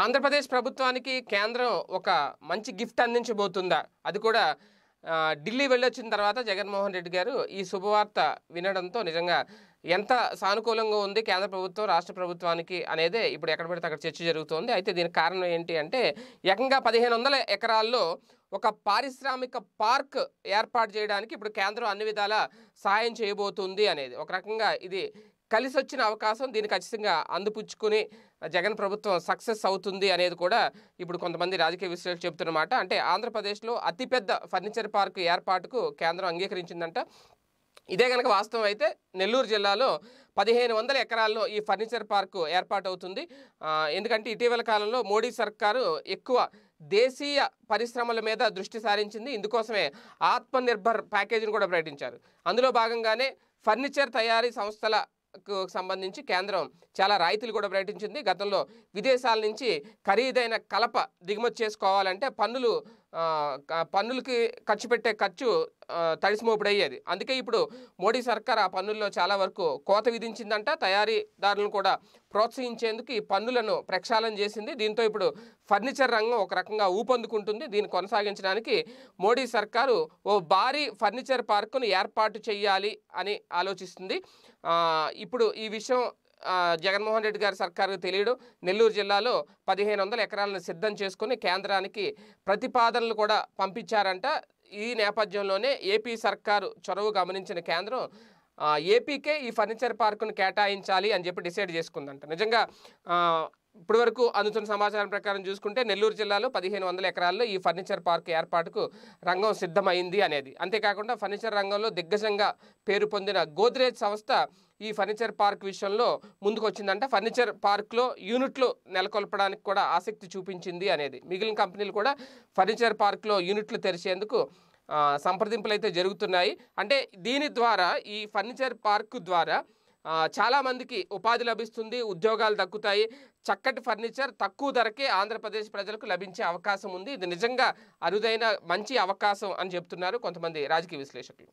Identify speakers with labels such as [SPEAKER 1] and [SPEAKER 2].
[SPEAKER 1] ఆంధ్రప్రదేశ్ ప్రభుత్వానికి కేంద్రం ఒక మంచి గిఫ్ట్ అందించబోతుందా అది కూడా ఢిల్లీ వెళ్ళొచ్చిన తర్వాత జగన్మోహన్ రెడ్డి గారు ఈ శుభవార్త వినడంతో నిజంగా ఎంత సానుకూలంగా ఉంది కేంద్ర ప్రభుత్వం రాష్ట్ర ప్రభుత్వానికి అనేది ఇప్పుడు ఎక్కడ పడితే అక్కడ చర్చ జరుగుతోంది అయితే దీనికి కారణం ఏంటి అంటే ఏకంగా పదిహేను వందల ఎకరాల్లో ఒక పారిశ్రామిక పార్క్ ఏర్పాటు చేయడానికి ఇప్పుడు కేంద్రం అన్ని విధాల సహాయం చేయబోతుంది అనేది ఒక రకంగా ఇది కలిసి వచ్చిన అవకాశం దీన్ని ఖచ్చితంగా అందుపుచ్చుకుని జగన్ ప్రభుత్వం సక్సెస్ అవుతుంది అనేది కూడా ఇప్పుడు కొంతమంది రాజకీయ విశ్లేషకులు చెబుతున్నమాట అంటే ఆంధ్రప్రదేశ్లో అతిపెద్ద ఫర్నిచర్ పార్క్ ఏర్పాటుకు కేంద్రం అంగీకరించిందంట ఇదే కనుక వాస్తవం అయితే నెల్లూరు జిల్లాలో పదిహేను వందల ఎకరాల్లో ఈ ఫర్నిచర్ పార్కు ఏర్పాటు అవుతుంది ఎందుకంటే ఇటీవల కాలంలో మోడీ సర్కారు ఎక్కువ దేశీయ పరిశ్రమల మీద దృష్టి సారించింది ఇందుకోసమే ఆత్మనిర్భర్ ప్యాకేజీని కూడా ప్రకటించారు అందులో భాగంగానే ఫర్నిచర్ తయారీ సంస్థల సంబంధించి కేంద్రం చాలా రాయితీలు కూడా ప్రకటించింది గతంలో విదేశాల నుంచి ఖరీదైన కలప దిగుమతి చేసుకోవాలంటే పన్నులు పన్నులకి ఖర్చు పెట్టే ఖర్చు తడిసిమోపుడయ్యేది అందుకే ఇప్పుడు మోడీ సర్కార్ ఆ పన్నుల్లో చాలా వరకు కోత విధించిందంట తయారీదారులను కూడా ప్రోత్సహించేందుకు ఈ పన్నులను ప్రక్షాళన చేసింది దీంతో ఇప్పుడు ఫర్నిచర్ రంగం ఒక రకంగా ఊపందుకుంటుంది దీన్ని కొనసాగించడానికి మోడీ సర్కారు ఓ భారీ ఫర్నిచర్ పార్కును ఏర్పాటు చేయాలి అని ఆలోచిస్తుంది ఇప్పుడు ఈ విషయం జగన్మోహన్ రెడ్డి గారి సర్కారు తెలియడు నెల్లూరు జిల్లాలో పదిహేను వందల ఎకరాలను సిద్ధం చేసుకుని కేంద్రానికి ప్రతిపాదనలు కూడా పంపించారంట ఈ నేపథ్యంలోనే ఏపీ సర్కారు చొరవ గమనించిన కేంద్రం ఏపీకే ఈ ఫర్నిచర్ పార్కును కేటాయించాలి అని చెప్పి డిసైడ్ చేసుకుందంట నిజంగా ఇప్పటి వరకు అందుతున్న సమాచారం ప్రకారం చూసుకుంటే నెల్లూరు జిల్లాలో పదిహేను వందల ఎకరాల్లో ఈ ఫర్నిచర్ పార్క్ ఏర్పాటుకు రంగం సిద్ధమైంది అనేది అంతేకాకుండా ఫర్నిచర్ రంగంలో దిగ్గజంగా పేరు పొందిన గోద్రేజ్ సంస్థ ఈ ఫర్నిచర్ పార్క్ విషయంలో ముందుకొచ్చిందంట ఫర్నిచర్ పార్క్లో యూనిట్లు నెలకొల్పడానికి కూడా ఆసక్తి చూపించింది అనేది మిగిలిన కంపెనీలు కూడా ఫర్నిచర్ పార్క్లో యూనిట్లు తెరిచేందుకు సంప్రదింపులు అయితే జరుగుతున్నాయి అంటే దీని ద్వారా ఈ ఫర్నిచర్ పార్క్ ద్వారా చాలామందికి ఉపాధి లభిస్తుంది ఉద్యోగాలు దక్కుతాయి చక్కటి ఫర్నిచర్ తక్కువ ధరకే ఆంధ్రప్రదేశ్ ప్రజలకు లభించే అవకాశం ఉంది ఇది నిజంగా అరుదైన మంచి అవకాశం అని చెప్తున్నారు కొంతమంది రాజకీయ విశ్లేషకులు